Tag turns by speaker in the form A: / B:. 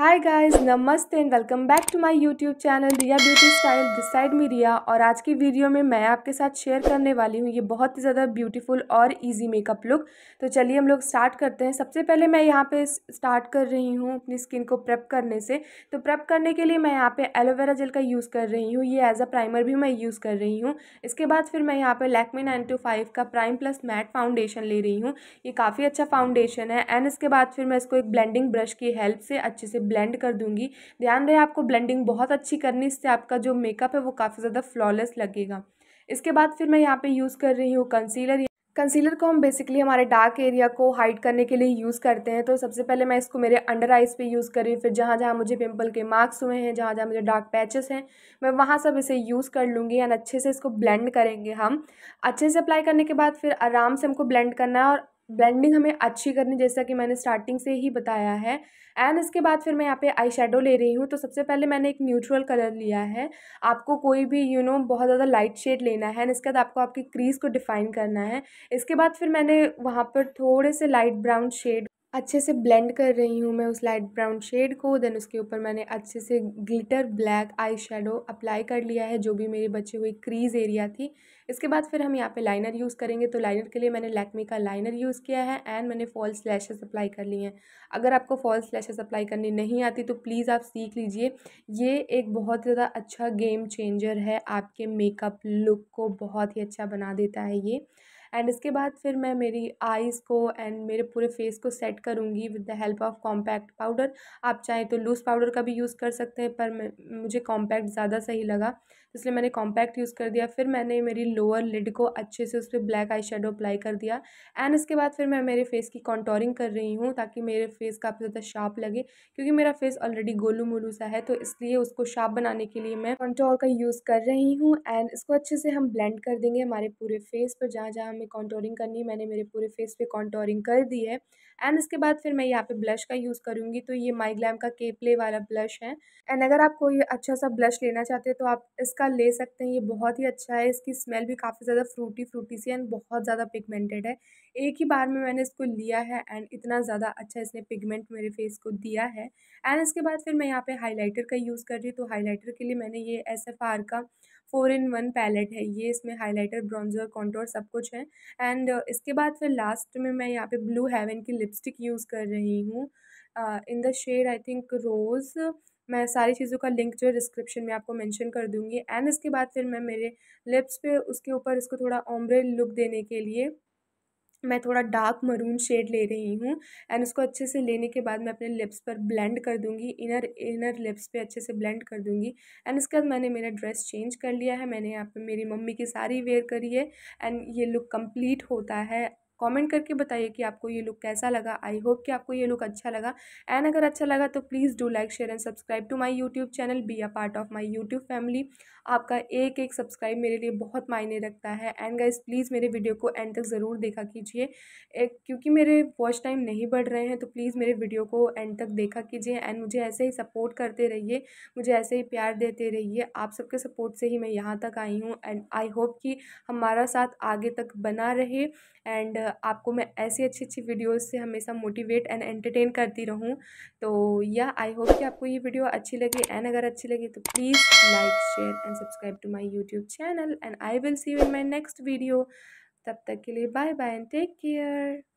A: हाय guys नमस्ते and welcome back to my YouTube channel Riya beauty style this side में रिया और आज की वीडियो में मैं आपके साथ शेयर करने वाली हूँ ये बहुत ही ज़्यादा ब्यूटीफुल और इजी मेकअप लुक तो चलिए हम लोग स्टार्ट करते हैं सबसे पहले मैं यहाँ पे स्टार्ट कर रही हूँ अपनी स्किन को प्रेप करने से तो प्रेप करने के लिए मैं यहाँ पर एलोवेरा जेल का यूज़ कर रही हूँ ये एज अ प्राइमर भी मैं यूज़ कर रही हूँ इसके बाद फिर मैं यहाँ पर लैकमी नाइन टू फाइव का प्राइम प्लस मैट फाउंडेशन ले रही हूँ ये काफ़ी अच्छा फाउंडेशन है एंड इसके बाद फिर मैं इसको एक ब्लेंडिंग ब्रश की हेल्प से अच्छे से ब्लेंड कर दूंगी ध्यान रहे आपको ब्लेंडिंग बहुत अच्छी करनी इससे आपका जो मेकअप है वो काफ़ी ज़्यादा फ्लॉलेस लगेगा इसके बाद फिर मैं यहाँ पे यूज़ कर रही हूँ कंसीलर कंसीलर को हम बेसिकली हमारे डार्क एरिया को हाइड करने के लिए यूज़ करते हैं तो सबसे पहले मैं इसको मेरे अंडर आइज़ पे यूज़ करी फिर जहाँ जहाँ मुझे पिंपल के मार्क्स हुए हैं जहाँ जहाँ मुझे डार्क पैचेस हैं मैं वहाँ सब इसे यूज़ कर लूँगी एंड अच्छे से इसको ब्लेंड करेंगे हम अच्छे से अप्लाई करने के बाद फिर आराम से हमको ब्लेंड करना है और ब्लेंडिंग हमें अच्छी करनी जैसा कि मैंने स्टार्टिंग से ही बताया है एंड इसके बाद फिर मैं यहाँ पे आई शेडो ले रही हूँ तो सबसे पहले मैंने एक न्यूट्रल कलर लिया है आपको कोई भी यू you नो know, बहुत ज़्यादा लाइट शेड लेना है एंड इसके बाद आपको आपकी क्रीज़ को डिफ़ाइन करना है इसके बाद फिर मैंने वहाँ पर थोड़े से लाइट ब्राउन शेड अच्छे से ब्लेंड कर रही हूँ मैं उस लाइट ब्राउन शेड को देन उसके ऊपर मैंने अच्छे से glitter black eye shadow apply कर लिया है जो भी मेरी बची हुई क्रीज एरिया थी इसके बाद फिर हम यहाँ पे लाइनर यूज़ करेंगे तो लाइनर के लिए मैंने लैकमी का लाइनर यूज़ किया है एंड मैंने फॉल्स स्लैशेस अप्लाई कर लिए हैं अगर आपको फॉल स्लैशेस अप्लाई करनी नहीं आती तो प्लीज़ आप सीख लीजिए ये एक बहुत ज़्यादा अच्छा गेम चेंजर है आपके मेकअप लुक को बहुत ही अच्छा बना देता है ये एंड इसके बाद फिर मैं मेरी आईज़ को एंड मेरे पूरे फेस को सेट करूँगी with the help of compact powder आप चाहें तो लूज़ पाउडर का भी यूज़ कर सकते हैं पर मुझे कॉम्पैक्ट ज़्यादा सही लगा इसलिए मैंने कॉम्पैक्ट यूज़ कर दिया फिर मैंने मेरी लोअर लिड को अच्छे से उस पर ब्लैक आई शेडो अप्लाई कर दिया एंड इसके बाद फिर मैं मेरे फेस की कॉन्टोरिंग कर रही हूँ ताकि मेरे फेस काफ़ी ज़्यादा शार्प लगे क्योंकि मेरा फेस ऑलरेडी गोलू मोलू सा है तो इसलिए उसको शार्प बनाने के लिए मैं कॉन्टोर का यूज़ कर रही हूँ एंड इसको अच्छे से हम ब्लेंड कर देंगे हमारे पूरे फेस पर जहाँ जहाँ हमें कॉन्टोरिंग करनी है मैंने मेरे पूरे फेस पे कॉन्टोरिंग कर दी है एंड इसके बाद फिर मैं यहाँ पे ब्लश का यूज़ करूँगी तो ये माई ग्लैम का केपले वाला ब्लश है एंड अगर आप कोई अच्छा सा ब्लश लेना चाहते हैं तो आप इसका ले सकते हैं ये बहुत ही अच्छा है इसकी स्मेल भी काफ़ी ज़्यादा फ्रूटी फ्रूटी सी एंड बहुत ज़्यादा पिगमेंटेड है एक ही बार में मैंने इसको लिया है एंड इतना ज़्यादा अच्छा इसने पिगमेंट मेरे फेस को दिया है एंड इसके बाद फिर मैं यहाँ पे हाइलाइटर का यूज़ कर रही हूँ तो हाइलाइटर के लिए मैंने ये एस का फोर इन वन पैलेट है ये इसमें हाइलाइटर ब्रॉन्जर कॉन्टोर सब कुछ है एंड इसके बाद फिर लास्ट में मैं यहाँ पे ब्लू हेवन की लिपस्टिक यूज़ कर रही हूँ in the shade I think rose मैं सारी चीज़ों का लिंक जो है डिस्क्रिप्शन में आपको मेंशन कर दूँगी एंड इसके बाद फिर मैं मेरे लिप्स पे उसके ऊपर इसको थोड़ा ओम्ब्रे लुक देने के लिए मैं थोड़ा डार्क मरून शेड ले रही हूँ एंड उसको अच्छे से लेने के बाद मैं अपने लिप्स पर ब्लेंड कर दूँगी इनर इनर लिप्स पे अच्छे से ब्लेंड कर दूँगी एंड उसके बाद मैंने मेरा ड्रेस चेंज कर लिया है मैंने यहाँ पे मेरी मम्मी की साड़ी वेयर करी है एंड ये लुक कंप्लीट होता है कमेंट करके बताइए कि आपको ये लुक कैसा लगा आई होप कि आपको ये लुक अच्छा लगा एंड अगर अच्छा लगा तो please do like share and subscribe to my YouTube channel be a part of my YouTube family आपका एक एक सब्सक्राइब मेरे लिए बहुत मायने रखता है एंड गाइज प्लीज़ मेरे वीडियो को एंड तक ज़रूर देखा कीजिए क्योंकि मेरे वॉच टाइम नहीं बढ़ रहे हैं तो प्लीज़ मेरे वीडियो को एंड तक देखा कीजिए एंड मुझे ऐसे ही सपोर्ट करते रहिए मुझे ऐसे ही प्यार देते रहिए आप सबके सपोर्ट से ही मैं यहाँ तक आई हूँ एंड आई होप कि हमारा साथ आगे तक बना रहे एंड आपको मैं ऐसी अच्छी अच्छी वीडियोस से हमेशा मोटिवेट एंड एंटरटेन करती रहूँ तो या आई होप कि आपको ये वीडियो अच्छी लगी एंड अगर अच्छी लगी तो please like share and subscribe to my YouTube channel and I will see you in my next video तब तक के लिए bye bye and take care